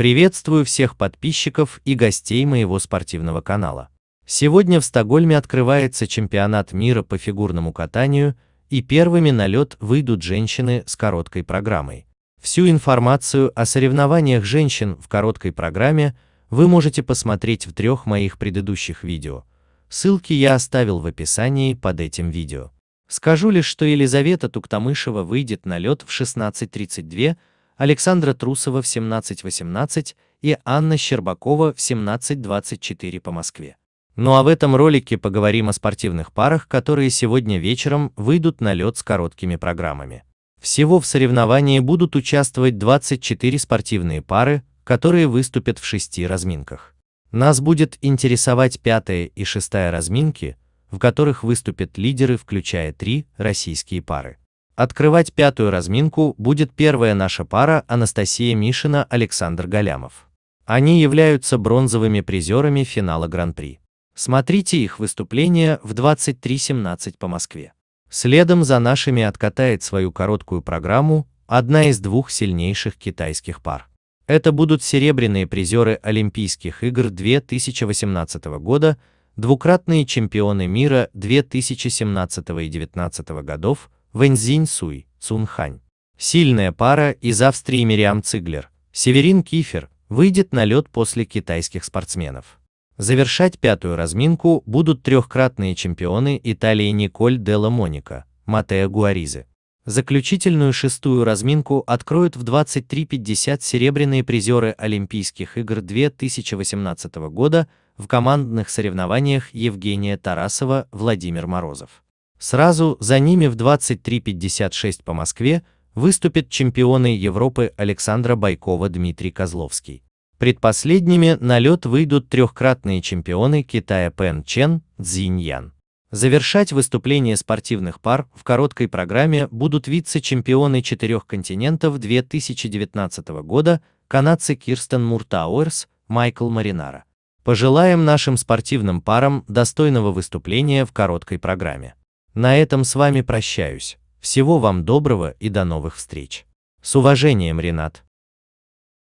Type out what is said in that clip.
Приветствую всех подписчиков и гостей моего спортивного канала. Сегодня в Стокгольме открывается чемпионат мира по фигурному катанию, и первыми на лед выйдут женщины с короткой программой. Всю информацию о соревнованиях женщин в короткой программе вы можете посмотреть в трех моих предыдущих видео. Ссылки я оставил в описании под этим видео. Скажу лишь, что Елизавета Туктамышева выйдет на лед в 16.32, Александра Трусова в 17.18 и Анна Щербакова в 17.24 по Москве. Ну а в этом ролике поговорим о спортивных парах, которые сегодня вечером выйдут на лед с короткими программами. Всего в соревновании будут участвовать 24 спортивные пары, которые выступят в шести разминках. Нас будет интересовать пятая и шестая разминки, в которых выступят лидеры, включая три российские пары. Открывать пятую разминку будет первая наша пара Анастасия Мишина Александр Галямов. Они являются бронзовыми призерами финала Гран-при. Смотрите их выступление в 23.17 по Москве. Следом за нашими откатает свою короткую программу одна из двух сильнейших китайских пар. Это будут серебряные призеры Олимпийских игр 2018 года, двукратные чемпионы мира 2017 и 2019 годов, Суй Цунхань. Сильная пара из Австрии Мириам Циглер, Северин Кифер, выйдет на лед после китайских спортсменов. Завершать пятую разминку будут трехкратные чемпионы Италии Николь Делла Моника, Матео Гуаризе. Заключительную шестую разминку откроют в 23.50 серебряные призеры Олимпийских игр 2018 года в командных соревнованиях Евгения Тарасова, Владимир Морозов. Сразу за ними в 23.56 по Москве выступят чемпионы Европы Александра Байкова Дмитрий Козловский. Предпоследними на лед выйдут трехкратные чемпионы Китая Пен Чен Цзиньян. Завершать выступление спортивных пар в короткой программе будут вице-чемпионы четырех континентов 2019 года канадцы Кирстен Муртауэрс, Майкл Маринара. Пожелаем нашим спортивным парам достойного выступления в короткой программе. На этом с вами прощаюсь. Всего вам доброго и до новых встреч. С уважением, Ренат.